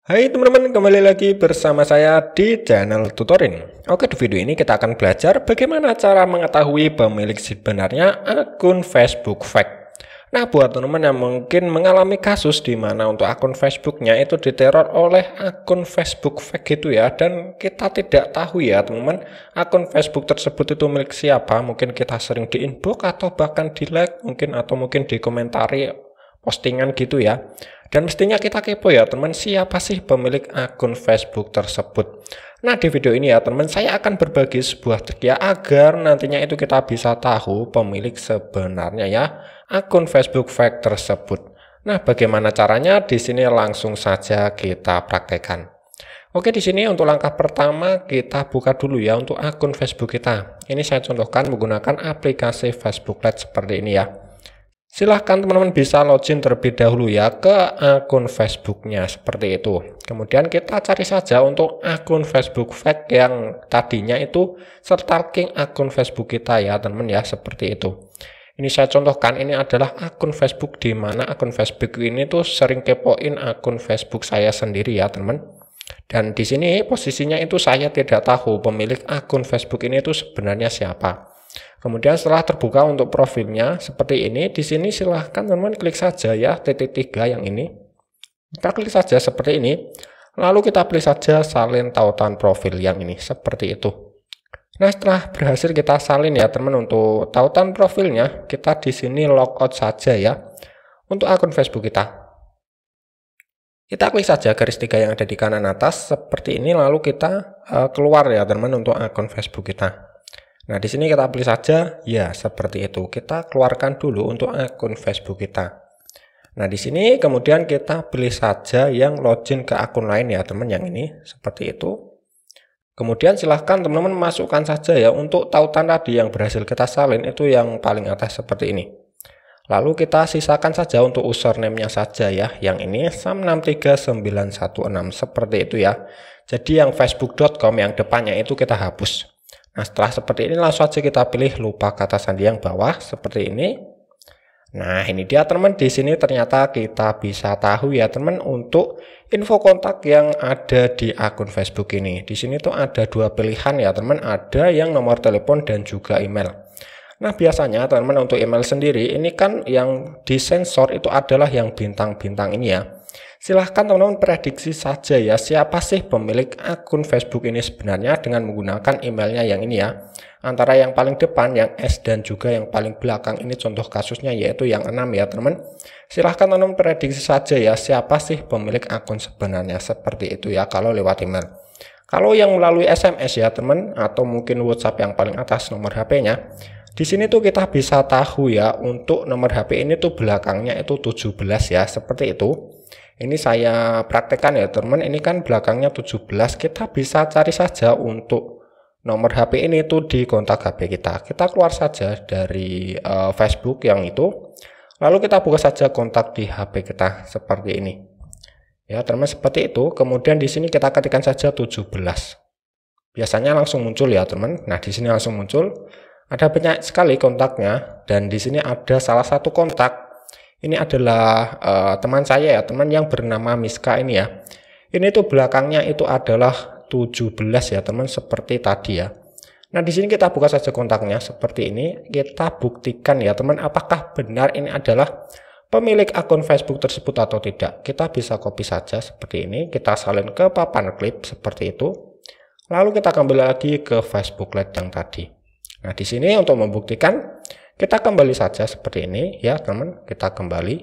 Hai teman-teman, kembali lagi bersama saya di channel Tutorin. Oke, di video ini kita akan belajar bagaimana cara mengetahui pemilik sebenarnya akun Facebook fake. Nah, buat teman-teman yang mungkin mengalami kasus di mana untuk akun Facebooknya itu diteror oleh akun Facebook fake gitu ya, dan kita tidak tahu ya teman-teman, akun Facebook tersebut itu milik siapa, mungkin kita sering di inbox atau bahkan di like mungkin atau mungkin di komentari postingan gitu ya. Dan mestinya kita kepo ya teman siapa sih pemilik akun Facebook tersebut. Nah di video ini ya teman saya akan berbagi sebuah trik ya agar nantinya itu kita bisa tahu pemilik sebenarnya ya akun Facebook fake tersebut. Nah bagaimana caranya di sini langsung saja kita praktekkan. Oke di sini untuk langkah pertama kita buka dulu ya untuk akun Facebook kita. Ini saya contohkan menggunakan aplikasi Facebook Lite seperti ini ya. Silahkan teman-teman bisa login terlebih dahulu ya ke akun Facebooknya seperti itu. Kemudian kita cari saja untuk akun Facebook fake yang tadinya itu stalking akun Facebook kita ya teman-teman ya seperti itu. Ini saya contohkan ini adalah akun Facebook di mana akun Facebook ini tuh sering kepoin akun Facebook saya sendiri ya teman-teman. Dan di sini posisinya itu saya tidak tahu pemilik akun Facebook ini itu sebenarnya siapa. Kemudian setelah terbuka untuk profilnya seperti ini, di sini silahkan teman-teman klik saja ya titik tiga yang ini. Kita klik saja seperti ini. Lalu kita pilih saja salin tautan profil yang ini seperti itu. Nah, setelah berhasil kita salin ya, teman untuk tautan profilnya, kita di sini logout saja ya untuk akun Facebook kita. Kita klik saja garis tiga yang ada di kanan atas seperti ini lalu kita eh, keluar ya, teman untuk akun Facebook kita. Nah, di sini kita pilih saja ya seperti itu. Kita keluarkan dulu untuk akun Facebook kita. Nah, di sini kemudian kita pilih saja yang login ke akun lain ya, teman yang ini seperti itu. Kemudian silahkan teman-teman masukkan saja ya untuk tautan tadi yang berhasil kita salin itu yang paling atas seperti ini. Lalu kita sisakan saja untuk username-nya saja ya, yang ini sam 63916 seperti itu ya. Jadi yang facebook.com yang depannya itu kita hapus. Nah, setelah seperti ini langsung aja kita pilih lupa kata sandi yang bawah seperti ini. Nah, ini dia teman di sini ternyata kita bisa tahu ya teman untuk info kontak yang ada di akun Facebook ini. Di sini tuh ada dua pilihan ya teman, ada yang nomor telepon dan juga email. Nah, biasanya teman-teman untuk email sendiri ini kan yang disensor itu adalah yang bintang-bintang ini ya. Silahkan teman-teman prediksi saja ya siapa sih pemilik akun Facebook ini sebenarnya dengan menggunakan emailnya yang ini ya. Antara yang paling depan yang S dan juga yang paling belakang ini contoh kasusnya yaitu yang 6 ya teman-teman. Silahkan teman-teman prediksi saja ya siapa sih pemilik akun sebenarnya seperti itu ya kalau lewat email. Kalau yang melalui SMS ya teman atau mungkin WhatsApp yang paling atas nomor HP-nya di sini tuh kita bisa tahu ya untuk nomor HP ini tuh belakangnya itu 17 ya seperti itu ini saya praktekkan ya teman ini kan belakangnya 17 kita bisa cari saja untuk nomor HP ini itu di kontak HP kita kita keluar saja dari uh, Facebook yang itu lalu kita buka saja kontak di HP kita seperti ini ya teman seperti itu kemudian di sini kita ketikkan saja 17 biasanya langsung muncul ya teman nah di sini langsung muncul ada banyak sekali kontaknya dan di sini ada salah satu kontak ini adalah uh, teman saya ya, teman yang bernama Miska ini ya. Ini tuh belakangnya itu adalah 17 ya teman seperti tadi ya. Nah di sini kita buka saja kontaknya seperti ini. Kita buktikan ya teman apakah benar ini adalah pemilik akun Facebook tersebut atau tidak. Kita bisa copy saja seperti ini, kita salin ke papan klip seperti itu. Lalu kita kembali lagi ke Facebook Lite yang tadi. Nah, di sini untuk membuktikan kita kembali saja seperti ini ya teman, kita kembali.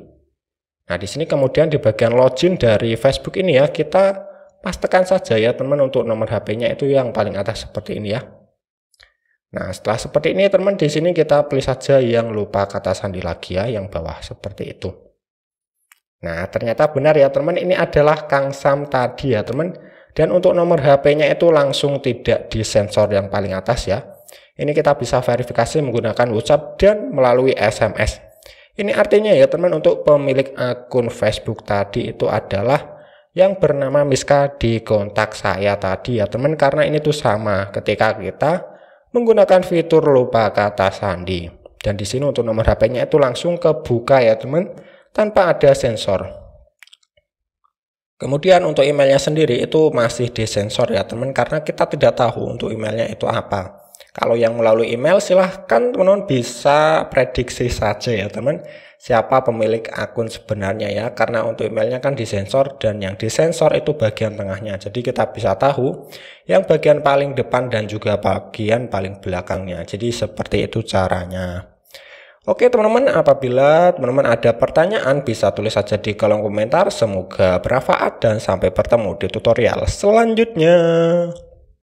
Nah, di sini kemudian di bagian login dari Facebook ini ya, kita pastikan saja ya teman untuk nomor HP-nya itu yang paling atas seperti ini ya. Nah, setelah seperti ini teman di sini kita pilih saja yang lupa kata sandi lagi ya, yang bawah seperti itu. Nah, ternyata benar ya teman, ini adalah Kang Sam tadi ya teman. Dan untuk nomor HP-nya itu langsung tidak di sensor yang paling atas ya ini kita bisa verifikasi menggunakan WhatsApp dan melalui SMS. Ini artinya ya teman untuk pemilik akun Facebook tadi itu adalah yang bernama Miska di kontak saya tadi ya teman karena ini tuh sama ketika kita menggunakan fitur lupa kata sandi. Dan di sini untuk nomor HP-nya itu langsung kebuka ya teman tanpa ada sensor. Kemudian untuk emailnya sendiri itu masih disensor ya teman karena kita tidak tahu untuk emailnya itu apa. Kalau yang melalui email silahkan teman-teman bisa prediksi saja ya teman siapa pemilik akun sebenarnya ya karena untuk emailnya kan disensor dan yang disensor itu bagian tengahnya jadi kita bisa tahu yang bagian paling depan dan juga bagian paling belakangnya jadi seperti itu caranya Oke teman-teman apabila teman-teman ada pertanyaan bisa tulis saja di kolom komentar semoga bermanfaat dan sampai bertemu di tutorial selanjutnya